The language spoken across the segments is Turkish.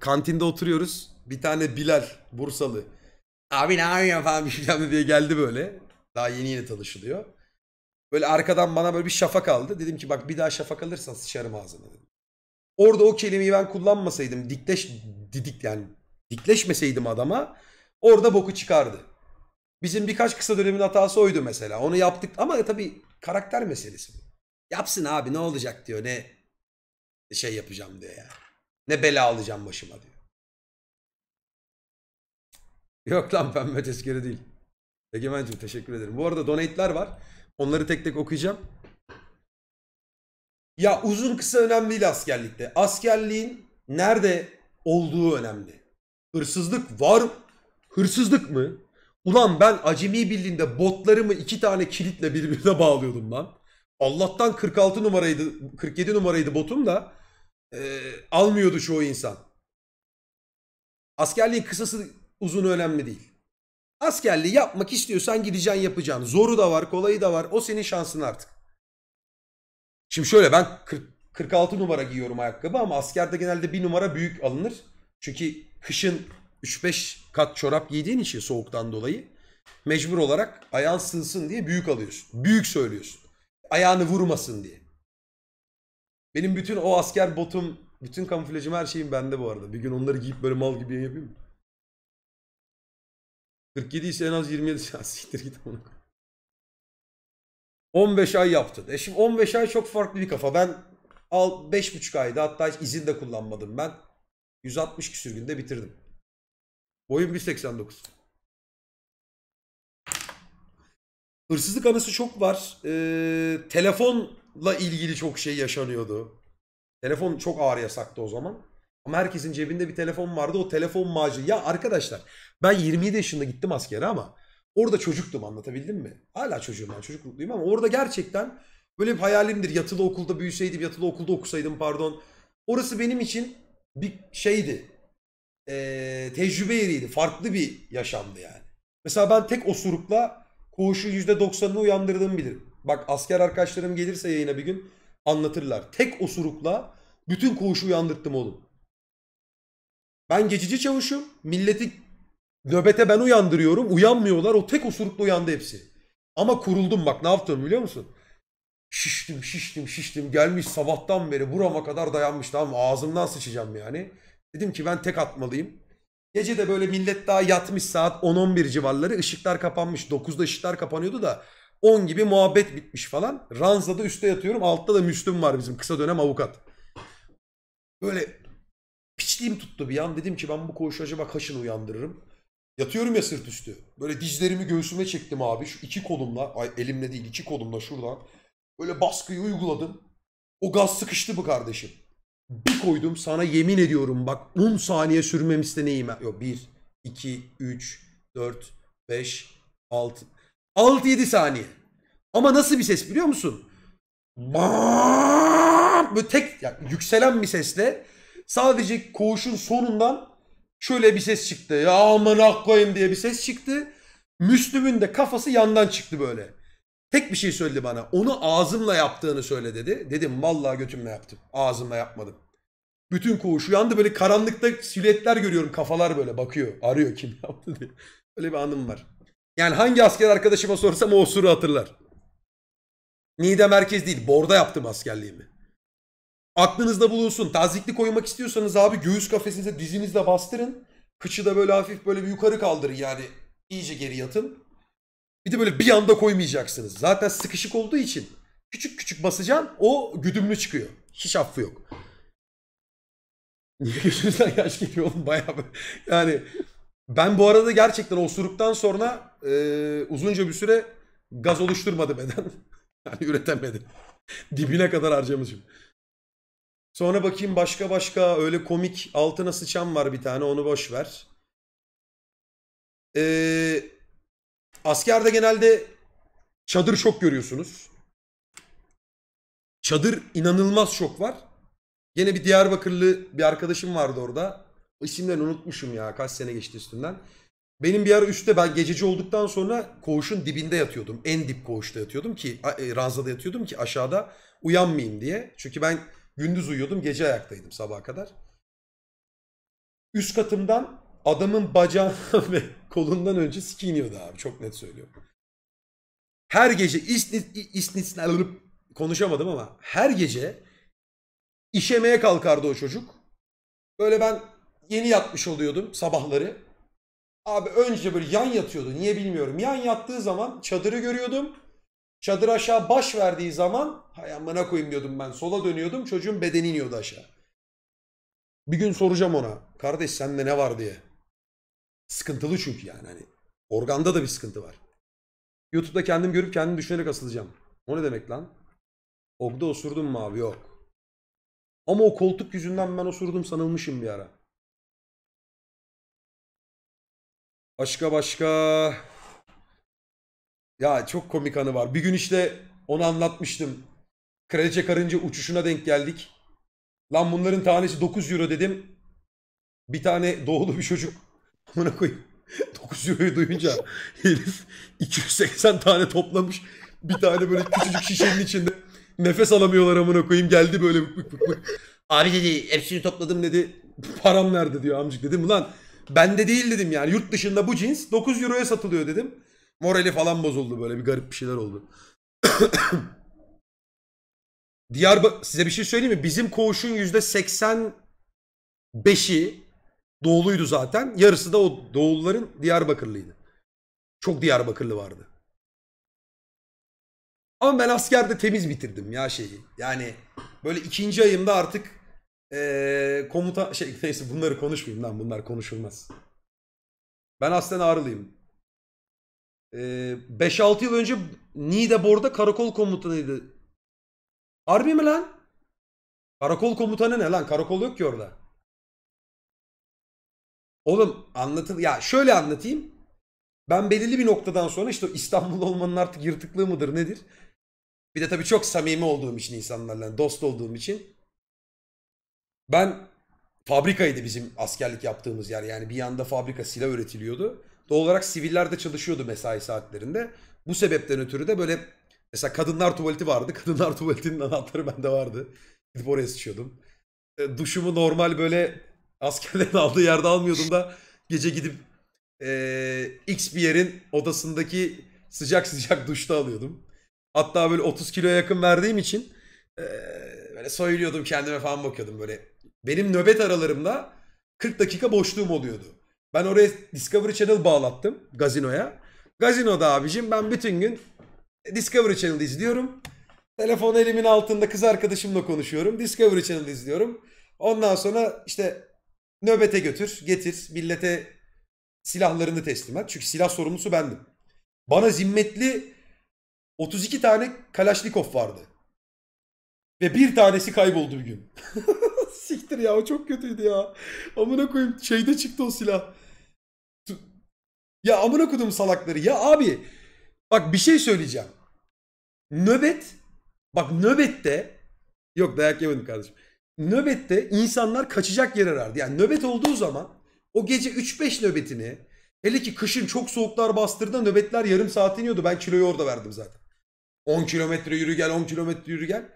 kantinde oturuyoruz. Bir tane Bilal Bursalı. Abi ne yapıyorsun falan bilmem şey ne diye geldi böyle. Daha yeni yeni tanışılıyor. Böyle arkadan bana böyle bir şafak aldı. Dedim ki bak bir daha şafak alırsan sıçarım ağzına dedim. Orada o kelimeyi ben kullanmasaydım dikleş didik yani dikleşmeseydim adama orada boku çıkardı. Bizim birkaç kısa dönemin hatası oydu mesela. Onu yaptık ama tabii karakter meselesi Yapsın abi ne olacak diyor ne şey yapacağım diyor yani. Ne bela alacağım başıma diyor. Yok lan pembe tezkere değil. Egemen'cim teşekkür ederim. Bu arada donate'ler var. Onları tek tek okuyacağım. Ya uzun kısa önemli değil askerlikte. Askerliğin nerede olduğu önemli. Hırsızlık var. Hırsızlık mı? Ulan ben acemi birliğinde botlarımı iki tane kilitle birbirine bağlıyordum lan. Allah'tan 46 numaraydı, 47 numaraydı botum da e, almıyordu çoğu insan. Askerliğin kısası uzun önemli değil. Askerliği yapmak istiyorsan gideceksin yapacaksın. Zoru da var, kolayı da var. O senin şansın artık. Şimdi şöyle ben 40, 46 numara giyiyorum ayakkabı ama askerde genelde bir numara büyük alınır. Çünkü kışın 3-5 kat çorap giydiğin için soğuktan dolayı mecbur olarak ayağın sığsın diye büyük alıyorsun. Büyük söylüyorsun. Ayağını vurmasın diye. Benim bütün o asker botum, bütün kamuflajım her şeyim bende bu arada. Bir gün onları giyip böyle mal gibi yapayım 47 ise en az 27 saat siktir git onu. 15 ay yaptı. E şimdi 15 ay çok farklı bir kafa. Ben 5,5 aydı, hatta hiç izin de kullanmadım ben. 160 küsür günde bitirdim. Boyum 189. Hırsızlık anısı çok var. Ee, telefon la ilgili çok şey yaşanıyordu. Telefon çok ağır yasaktı o zaman. Ama herkesin cebinde bir telefon vardı. O telefon macı. Ya arkadaşlar ben 27 yaşında gittim askere ama orada çocuktum anlatabildim mi? Hala çocuğum ben çocuklukluyum ama orada gerçekten böyle bir hayalimdir. Yatılı okulda büyüseydim, yatılı okulda okusaydım pardon. Orası benim için bir şeydi. Ee, tecrübe yeriydi. Farklı bir yaşamdı yani. Mesela ben tek osurukla koğuşun %90'ını uyandırdığımı bilirim. Bak asker arkadaşlarım gelirse yayına bir gün anlatırlar. Tek osurukla bütün koğuşu uyandırttım oğlum. Ben geçici çavuşum. Milleti nöbete ben uyandırıyorum. Uyanmıyorlar. O tek osurukla uyandı hepsi. Ama kuruldum bak ne yaptım biliyor musun? Şiştim şiştim şiştim gelmiş sabahtan beri burama kadar dayanmış tamam ağzımdan sıçacağım yani. Dedim ki ben tek atmalıyım. Gece de böyle millet daha yatmış saat 10-11 civarları ışıklar kapanmış. 9'da ışıklar kapanıyordu da 10 gibi muhabbet bitmiş falan. da üstte yatıyorum. Altta da Müslüm var bizim kısa dönem avukat. Böyle piçliğim tuttu bir an. Dedim ki ben bu koğuşacı bak haşını uyandırırım. Yatıyorum ya sırt üstü. Böyle dizlerimi göğsüme çektim abi. Şu iki kolumla, ay elimle değil iki kolumla şuradan. Böyle baskıyı uyguladım. O gaz sıkıştı bu kardeşim. Bir koydum sana yemin ediyorum bak 10 saniye sürmemişse neyime. Yok 1, 2, 3, 4, 5, 6, 6-7 saniye. Ama nasıl bir ses biliyor musun? Böyle tek yani yükselen bir sesle sadece koğuşun sonundan şöyle bir ses çıktı. Ya aman koyayım diye bir ses çıktı. Müslüm'ün de kafası yandan çıktı böyle. Tek bir şey söyledi bana. Onu ağzımla yaptığını söyle dedi. Dedim vallahi götümle yaptım. Ağzımla yapmadım. Bütün koğuş uyandı böyle karanlıkta siluetler görüyorum. Kafalar böyle bakıyor. Arıyor kim yaptı diye. Öyle bir anım var. Yani hangi asker arkadaşıma sorsam o osuru hatırlar. Niğde merkez değil. Borda yaptım askerliğimi. Aklınızda bulunsun. Tazikli koymak istiyorsanız abi göğüs kafesinize dizinizle bastırın. Kıçı da böyle hafif böyle bir yukarı kaldırın yani. iyice geri yatın. Bir de böyle bir anda koymayacaksınız. Zaten sıkışık olduğu için küçük küçük basacaksın o güdümlü çıkıyor. Hiç affı yok. Niye gözünüzden yaş geliyor oğlum bayağı böyle. Yani ben bu arada gerçekten osuruktan sonra e, uzunca bir süre gaz oluşturmadı beden. yani üretemedi. Dibine kadar harcamışım. Sonra bakayım başka başka öyle komik altına sıçan var bir tane onu boş ver. Ee, askerde genelde çadır çok görüyorsunuz. Çadır inanılmaz çok var. Yine bir Diyarbakırlı bir arkadaşım vardı orada. İsimlerini unutmuşum ya kaç sene geçti üstünden. Benim bir ara üstte ben gececi olduktan sonra koğuşun dibinde yatıyordum. En dip koğuşta yatıyordum ki e, ranzada yatıyordum ki aşağıda uyanmayayım diye. Çünkü ben gündüz uyuyordum gece ayaktaydım sabaha kadar. Üst katımdan adamın bacağı ve kolundan önce sikiniyordu abi çok net söylüyorum. Her gece isnit alıp konuşamadım ama her gece işemeye kalkardı o çocuk. Böyle ben yeni yatmış oluyordum sabahları. Abi önce böyle yan yatıyordu. Niye bilmiyorum. Yan yattığı zaman çadırı görüyordum. Çadır aşağı baş verdiği zaman hay amına koyayım diyordum ben. Sola dönüyordum. Çocuğun bedeni iniyordu aşağı. Bir gün soracağım ona. Kardeş sende ne var diye. Sıkıntılı çünkü yani hani. Organda da bir sıkıntı var. YouTube'da kendim görüp kendim düşünerek asılacağım. O ne demek lan? Ogda osurdum mu abi? Yok. Ama o koltuk yüzünden ben osurdum sanılmışım bir ara. Başka başka... Ya çok komik anı var. Bir gün işte onu anlatmıştım. Kraliçe karınca uçuşuna denk geldik. Lan bunların tanesi 9 euro dedim. Bir tane doğulu bir çocuk. Buna koyayım. 9 euroyu duyunca herif 280 tane toplamış. Bir tane böyle küçücük şişenin içinde. Nefes alamıyorlar amına koyayım. Geldi böyle bık bık bık. Abi dedi hepsini topladım dedi. Param nerede diyor amcık. Dedim lan Bende değil dedim yani. Yurt dışında bu cins 9 euroya satılıyor dedim. Morali falan bozuldu böyle bir garip bir şeyler oldu. Diyarbakır size bir şey söyleyeyim mi? Bizim koğuşun %85'i doğuluydu zaten. Yarısı da o doğulların Diyarbakırlıydı. Çok Diyarbakırlı vardı. Ama ben askerde temiz bitirdim ya şeyi. Yani böyle ikinci ayımda artık ee, komuta şey neyse bunları konuşmayayım lan bunlar konuşulmaz. Ben aslen Ağrılıyım. Ee, 5-6 yıl önce Niğdebor'da karakol komutanıydı. Harbi mi lan? Karakol komutanı ne lan? Karakol yok ki orada. Oğlum anlatıl ya şöyle anlatayım. Ben belirli bir noktadan sonra işte İstanbul olmanın artık yırtıklığı mıdır nedir? Bir de tabii çok samimi olduğum için insanlarla, dost olduğum için ben fabrikaydı bizim askerlik yaptığımız yer. Yani bir yanda fabrika silah üretiliyordu. Doğal olarak siviller de çalışıyordu mesai saatlerinde. Bu sebepten ötürü de böyle mesela kadınlar tuvaleti vardı. Kadınlar tuvaletinin anahtarı bende vardı. Gidip oraya sıçıyordum. E, duşumu normal böyle askerlerin aldığı yerde almıyordum da gece gidip e, X bir yerin odasındaki sıcak sıcak duşta alıyordum. Hatta böyle 30 kiloya yakın verdiğim için e, böyle soyuluyordum kendime falan bakıyordum böyle benim nöbet aralarımda 40 dakika boşluğum oluyordu. Ben oraya Discovery Channel bağlattım gazinoya. Gazinoda abicim ben bütün gün Discovery Channel izliyorum. Telefon elimin altında kız arkadaşımla konuşuyorum. Discovery Channel izliyorum. Ondan sonra işte nöbete götür, getir, millete silahlarını teslim et. Çünkü silah sorumlusu bendim. Bana zimmetli 32 tane Kalashnikov vardı. Ve bir tanesi kayboldu bir gün. Siktir ya o çok kötüydü ya. Amına koyayım şeyde çıktı o silah. Ya amına koydum salakları ya abi. Bak bir şey söyleyeceğim. Nöbet bak nöbette yok dayak yemedim kardeşim. Nöbette insanlar kaçacak yer arardı. Yani nöbet olduğu zaman o gece 3-5 nöbetini hele ki kışın çok soğuklar bastırdığında nöbetler yarım saat iniyordu. Ben kiloyu orada verdim zaten. 10 kilometre yürü gel 10 kilometre yürü gel.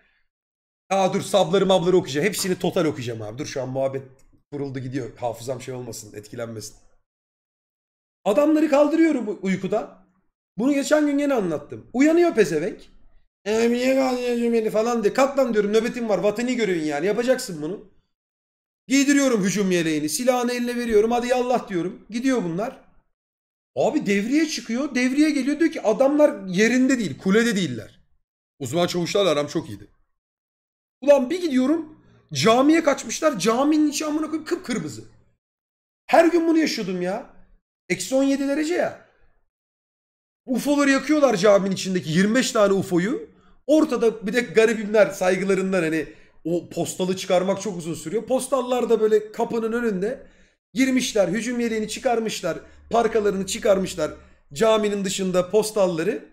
Aa dur sabları mabları okuyacağım. Hepsini total okuyacağım abi. Dur şu an muhabbet kuruldu gidiyor. Hafızam şey olmasın etkilenmesin. Adamları kaldırıyorum uykuda. Bunu geçen gün yine anlattım. Uyanıyor pezevenk. Ee, niye kaldırıyorsun beni falan diye. Kalk lan diyorum nöbetim var. Vatanı görün yani. Yapacaksın bunu. Giydiriyorum hücum yeleğini. Silahını eline veriyorum. Hadi yallah diyorum. Gidiyor bunlar. Abi devriye çıkıyor. Devriye geliyor diyor ki adamlar yerinde değil. Kulede değiller. Uzman çavuşlarla aram çok iyiydi. Ulan bir gidiyorum camiye kaçmışlar. Caminin içi amına koyup kıpkırmızı. Her gün bunu yaşıyordum ya. Eksi 17 derece ya. UFO'ları yakıyorlar caminin içindeki 25 tane UFO'yu. Ortada bir de garibimler saygılarından hani o postalı çıkarmak çok uzun sürüyor. Postallar da böyle kapının önünde girmişler. Hücum yeleğini çıkarmışlar. Parkalarını çıkarmışlar. Caminin dışında postalları.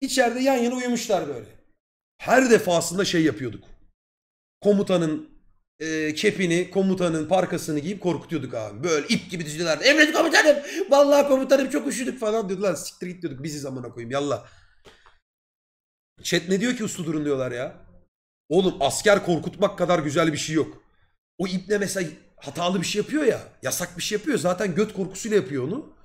İçeride yan yana uyumuşlar böyle. Her defasında şey yapıyorduk komutanın e, kepini, komutanın parkasını giyip korkutuyorduk abi. Böyle ip gibi diziliyorlardı. Emret komutanım. Vallahi komutanım çok üşüdük falan diyordu. Lan siktir git diyorduk. Bizi amına koyayım yalla. Chat ne diyor ki uslu durun diyorlar ya. Oğlum asker korkutmak kadar güzel bir şey yok. O iple mesela hatalı bir şey yapıyor ya. Yasak bir şey yapıyor. Zaten göt korkusuyla yapıyor onu.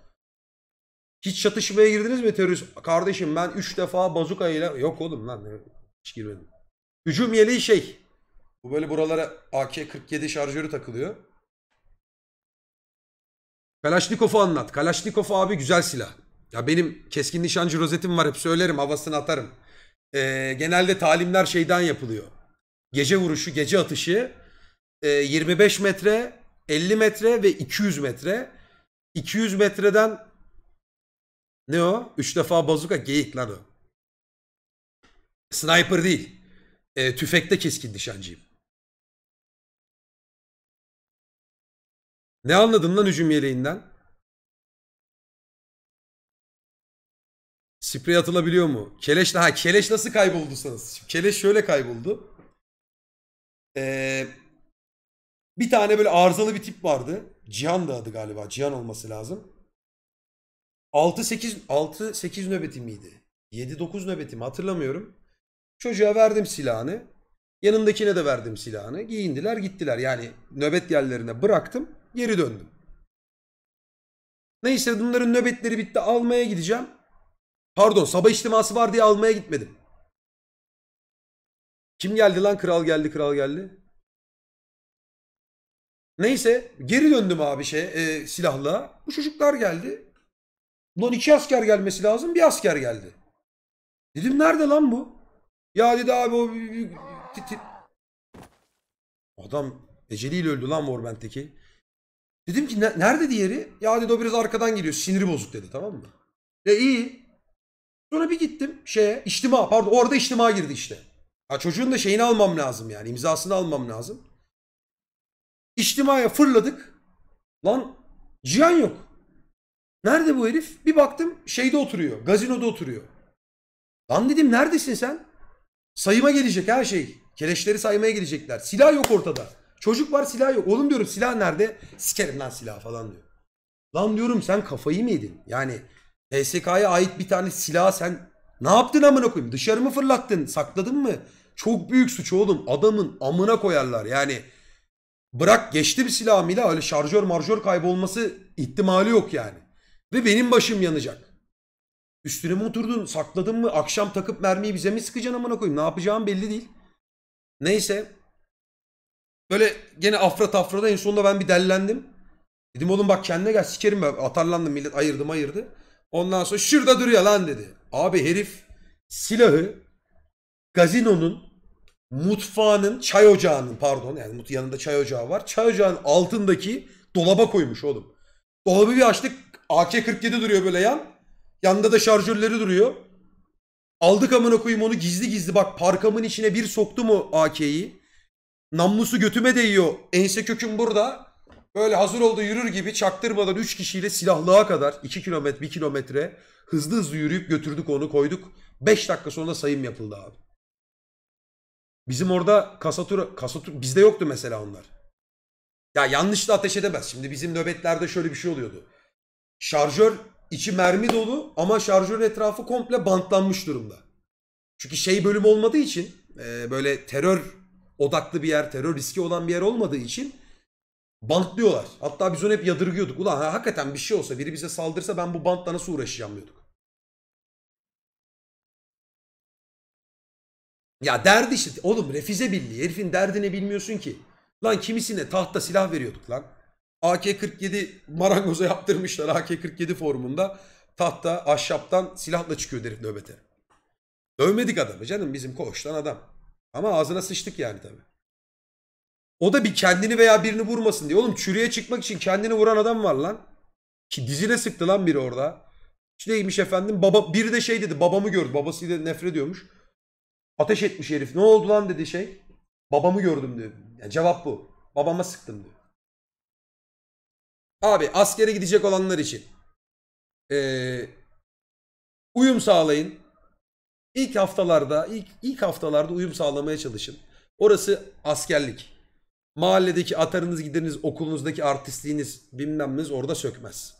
Hiç çatışmaya girdiniz mi terörist? Kardeşim ben 3 defa bazuka ile... Yok oğlum lan. Hiç girmedim. Hücum yeleği şey. Bu böyle buralara AK-47 şarjörü takılıyor. Kalaşnikov'u anlat. Kalaşnikov abi güzel silah. Ya benim keskin nişancı rozetim var hep söylerim havasını atarım. Ee, genelde talimler şeyden yapılıyor. Gece vuruşu, gece atışı e, 25 metre, 50 metre ve 200 metre. 200 metreden ne o? 3 defa bazuka geyik lan o. Sniper değil. E, tüfekte keskin nişancıyım. Ne anladın lan hücum yeleğinden? Sprey atılabiliyor mu? Keleş daha keleş nasıl kayboldu sanız? Şimdi keleş şöyle kayboldu. Ee, bir tane böyle arızalı bir tip vardı. Cihan da adı galiba. Cihan olması lazım. 6-8 6-8 nöbeti miydi? 7-9 nöbeti mi hatırlamıyorum. Çocuğa verdim silahını. Yanındakine de verdim silahını. Giyindiler gittiler. Yani nöbet yerlerine bıraktım. Geri döndüm. Neyse bunların nöbetleri bitti. Almaya gideceğim. Pardon sabah içtiması var diye almaya gitmedim. Kim geldi lan? Kral geldi, kral geldi. Neyse geri döndüm abi şey e, silahla. Bu çocuklar geldi. Ulan iki asker gelmesi lazım. Bir asker geldi. Dedim nerede lan bu? Ya dedi abi o Adam eceliyle öldü lan Warband'teki. Dedim ki nerede diğeri? Ya dedi o biraz arkadan geliyor. Siniri bozuk dedi tamam mı? E iyi. Sonra bir gittim şeye içtima pardon orada içtima girdi işte. Ha çocuğun da şeyini almam lazım yani imzasını almam lazım. İçtimaya fırladık. Lan Cihan yok. Nerede bu herif? Bir baktım şeyde oturuyor. Gazinoda oturuyor. Lan dedim neredesin sen? Sayıma gelecek her şey. Keleşleri saymaya gelecekler. Silah yok ortada. Çocuk var silah yok. Oğlum diyorum silah nerede? Sikerim lan silah falan diyor. Lan diyorum sen kafayı mı yedin? Yani HSK'ya ait bir tane silah sen ne yaptın amına koyayım? Dışarı mı fırlattın? Sakladın mı? Çok büyük suç oğlum. Adamın amına koyarlar. Yani bırak geçti bir silah milah öyle şarjör marjör kaybolması ihtimali yok yani. Ve benim başım yanacak. Üstüne mi oturdun? Sakladın mı? Akşam takıp mermiyi bize mi sıkacaksın amına koyayım? Ne yapacağım belli değil. Neyse Böyle gene afra tafrada en sonunda ben bir dellendim. Dedim oğlum bak kendine gel sikerim ben. Atarlandım millet ayırdım ayırdı. Ondan sonra şurada duruyor lan dedi. Abi herif silahı gazinonun mutfağının çay ocağının pardon yani yanında çay ocağı var. Çay ocağının altındaki dolaba koymuş oğlum. Dolabı bir açtık AK-47 duruyor böyle yan. Yanında da şarjörleri duruyor. Aldık amına koyayım onu gizli gizli bak parkamın içine bir soktu mu AK'yi. Namlusu götüme değiyor. Ense köküm burada. Böyle hazır oldu yürür gibi çaktırmadan 3 kişiyle silahlığa kadar 2 kilometre 1 kilometre hızlı hızlı yürüyüp götürdük onu koyduk. 5 dakika sonra sayım yapıldı abi. Bizim orada kasatura, kasatura bizde yoktu mesela onlar. Ya yanlış da ateş edemez. Şimdi bizim nöbetlerde şöyle bir şey oluyordu. Şarjör içi mermi dolu ama şarjörün etrafı komple bantlanmış durumda. Çünkü şey bölüm olmadığı için e, böyle terör odaklı bir yer, terör riski olan bir yer olmadığı için bantlıyorlar. Hatta biz onu hep yadırgıyorduk. Ulan ha, hakikaten bir şey olsa, biri bize saldırsa ben bu bantla nasıl uğraşacağım diyorduk. Ya derdi işte oğlum refize birliği herifin derdini bilmiyorsun ki. Lan kimisine tahta silah veriyorduk lan. AK-47 marangoza yaptırmışlar AK-47 formunda. Tahta ahşaptan silahla çıkıyor herif nöbete. Dövmedik adamı canım bizim koğuştan adam. Ama ağzına sıçtık yani tabi. O da bir kendini veya birini vurmasın diye. Oğlum çürüye çıkmak için kendini vuran adam var lan. Ki dizine sıktı lan biri orada. Neymiş efendim baba biri de şey dedi babamı gördü. Babasıyla nefret ediyormuş. Ateş etmiş herif. Ne oldu lan dedi şey. Babamı gördüm diyor. Yani cevap bu. Babama sıktım diyor. Abi askere gidecek olanlar için. Ee, uyum sağlayın. İlk haftalarda, ilk, ilk haftalarda uyum sağlamaya çalışın. Orası askerlik. Mahalledeki atarınız gideriniz, okulunuzdaki artistliğiniz bilmemiz orada sökmez.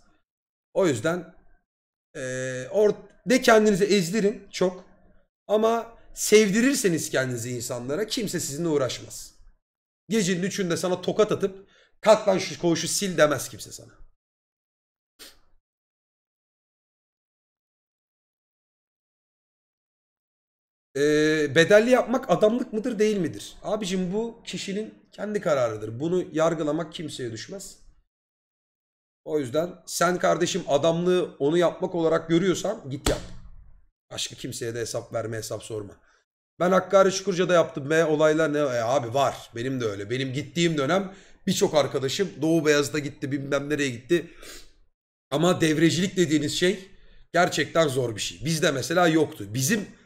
O yüzden e, or, de kendinizi ezdirin çok ama sevdirirseniz kendinizi insanlara kimse sizinle uğraşmaz. Gecenin üçünde sana tokat atıp kalk lan şu koğuşu sil demez kimse sana. e, bedelli yapmak adamlık mıdır değil midir? Abicim bu kişinin kendi kararıdır. Bunu yargılamak kimseye düşmez. O yüzden sen kardeşim adamlığı onu yapmak olarak görüyorsan git yap. Başka kimseye de hesap verme hesap sorma. Ben Hakkari Çukurca'da yaptım ve olaylar ne? E, abi var benim de öyle. Benim gittiğim dönem birçok arkadaşım Doğu Beyaz'da gitti bilmem nereye gitti. Ama devrecilik dediğiniz şey gerçekten zor bir şey. Bizde mesela yoktu. Bizim